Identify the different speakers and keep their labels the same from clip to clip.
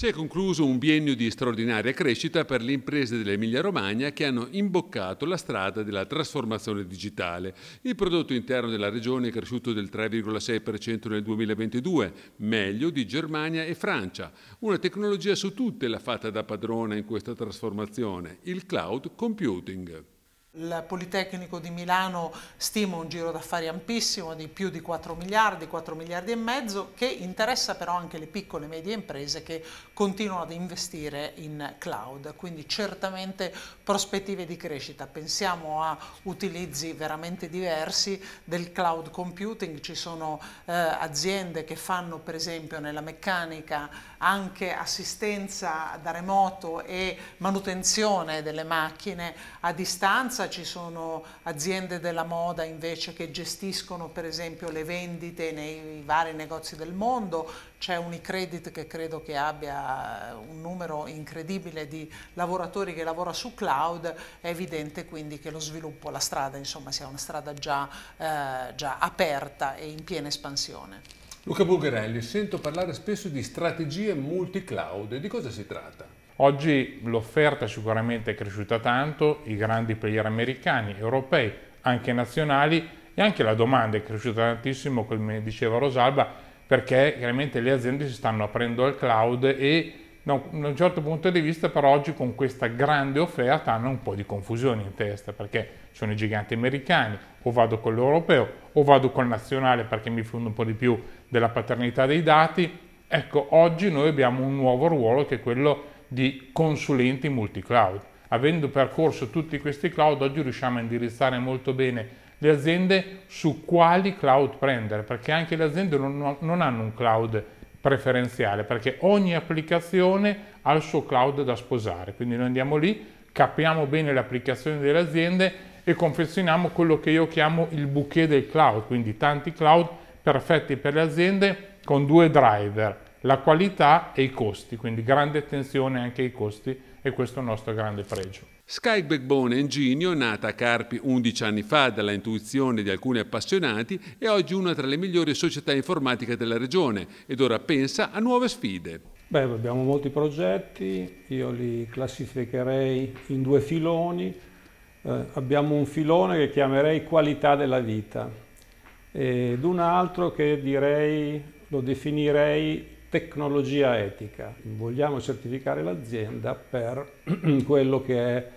Speaker 1: Si è concluso un biennio di straordinaria crescita per le imprese dell'Emilia Romagna che hanno imboccato la strada della trasformazione digitale. Il prodotto interno della regione è cresciuto del 3,6% nel 2022, meglio di Germania e Francia. Una tecnologia su tutte l'ha fatta da padrona in questa trasformazione, il cloud computing
Speaker 2: il Politecnico di Milano stima un giro d'affari ampissimo di più di 4 miliardi, 4 miliardi e mezzo, che interessa però anche le piccole e medie imprese che continuano ad investire in cloud, quindi certamente prospettive di crescita. Pensiamo a utilizzi veramente diversi del cloud computing, ci sono eh, aziende che fanno per esempio nella meccanica anche assistenza da remoto e manutenzione delle macchine a distanza, ci sono aziende della moda invece che gestiscono per esempio le vendite nei vari negozi del mondo, c'è Unicredit che credo che abbia un numero incredibile di lavoratori che lavora su cloud, è evidente quindi che lo sviluppo, la strada insomma sia una strada già, eh, già aperta e in piena espansione.
Speaker 1: Luca Bulgarelli, sento parlare spesso di strategie multi-cloud, di cosa si tratta?
Speaker 3: Oggi l'offerta sicuramente è cresciuta tanto, i grandi player americani, europei, anche nazionali e anche la domanda è cresciuta tantissimo, come diceva Rosalba, perché chiaramente le aziende si stanno aprendo al cloud e da un certo punto di vista però oggi con questa grande offerta hanno un po' di confusione in testa perché sono i giganti americani o vado con l'europeo o vado col nazionale perché mi fondo un po' di più della paternità dei dati ecco oggi noi abbiamo un nuovo ruolo che è quello di consulenti multi-cloud. Avendo percorso tutti questi cloud, oggi riusciamo a indirizzare molto bene le aziende su quali cloud prendere, perché anche le aziende non, non hanno un cloud preferenziale, perché ogni applicazione ha il suo cloud da sposare. Quindi noi andiamo lì, capiamo bene le applicazioni delle aziende e confezioniamo quello che io chiamo il bouquet del cloud, quindi tanti cloud perfetti per le aziende con due driver, la qualità e i costi, quindi grande attenzione anche ai costi e questo è il nostro grande pregio.
Speaker 1: Sky Backbone Enginio, nata a Carpi 11 anni fa dalla intuizione di alcuni appassionati, è oggi una tra le migliori società informatiche della regione ed ora pensa a nuove sfide.
Speaker 4: Beh, abbiamo molti progetti, io li classificherei in due filoni. Eh, abbiamo un filone che chiamerei qualità della vita ed un altro che direi, lo definirei tecnologia etica. Vogliamo certificare l'azienda per quello che è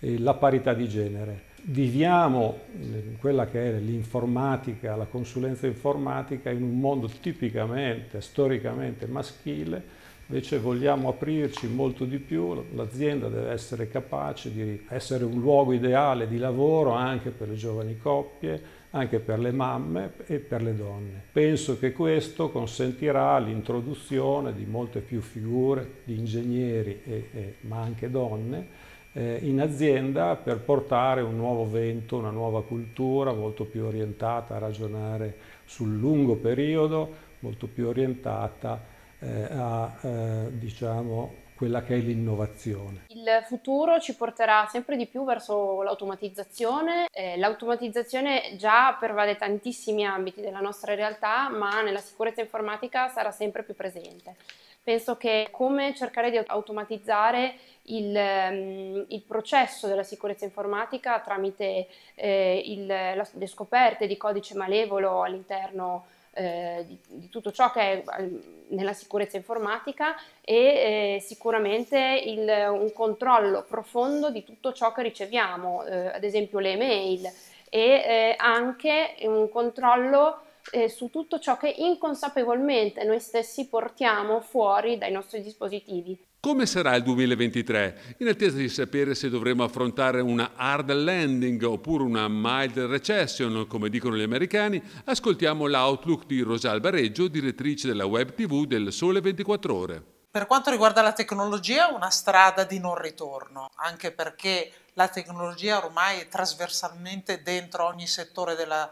Speaker 4: eh, la parità di genere. Viviamo eh, quella che è l'informatica, la consulenza informatica in un mondo tipicamente, storicamente maschile Invece vogliamo aprirci molto di più, l'azienda deve essere capace di essere un luogo ideale di lavoro anche per le giovani coppie, anche per le mamme e per le donne. Penso che questo consentirà l'introduzione di molte più figure di ingegneri, e, e, ma anche donne, eh, in azienda per portare un nuovo vento, una nuova cultura molto più orientata a ragionare sul lungo periodo, molto più orientata eh, a eh, diciamo, quella che è l'innovazione.
Speaker 5: Il futuro ci porterà sempre di più verso l'automatizzazione. Eh, l'automatizzazione già pervade tantissimi ambiti della nostra realtà, ma nella sicurezza informatica sarà sempre più presente. Penso che come cercare di automatizzare il, ehm, il processo della sicurezza informatica tramite eh, il, la, le scoperte di codice malevolo all'interno eh, di, di, tutto ciò che è eh, nella sicurezza informatica e eh, sicuramente il, un controllo profondo di tutto ciò che riceviamo, eh, ad esempio le mail e eh, anche un controllo su tutto ciò che inconsapevolmente noi stessi portiamo fuori dai nostri dispositivi.
Speaker 1: Come sarà il 2023? In attesa di sapere se dovremo affrontare una hard landing oppure una mild recession, come dicono gli americani, ascoltiamo l'outlook di Rosalba Reggio, direttrice della web TV del Sole 24 Ore.
Speaker 2: Per quanto riguarda la tecnologia, una strada di non ritorno, anche perché la tecnologia ormai è trasversalmente dentro ogni settore della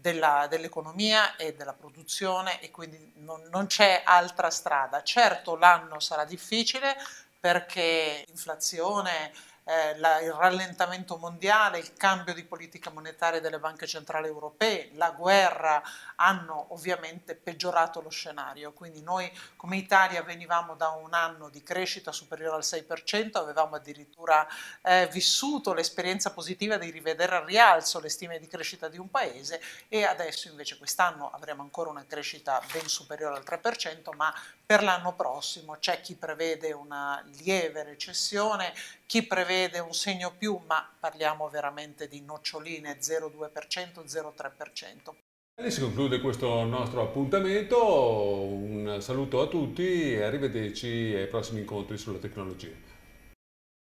Speaker 2: dell'economia e della produzione e quindi non, non c'è altra strada. Certo l'anno sarà difficile perché l'inflazione, eh, la, il rallentamento mondiale, il cambio di politica monetaria delle banche centrali europee, la guerra hanno ovviamente peggiorato lo scenario. Quindi noi come Italia venivamo da un anno di crescita superiore al 6%, avevamo addirittura eh, vissuto l'esperienza positiva di rivedere al rialzo le stime di crescita di un paese e adesso invece quest'anno avremo ancora una crescita ben superiore al 3%, ma per l'anno prossimo c'è chi prevede una lieve recessione, chi prevede un segno più, ma parliamo veramente di noccioline 0,2%, 0,3%.
Speaker 1: E si conclude questo nostro appuntamento, un saluto a tutti, e arrivederci ai prossimi incontri sulla tecnologia.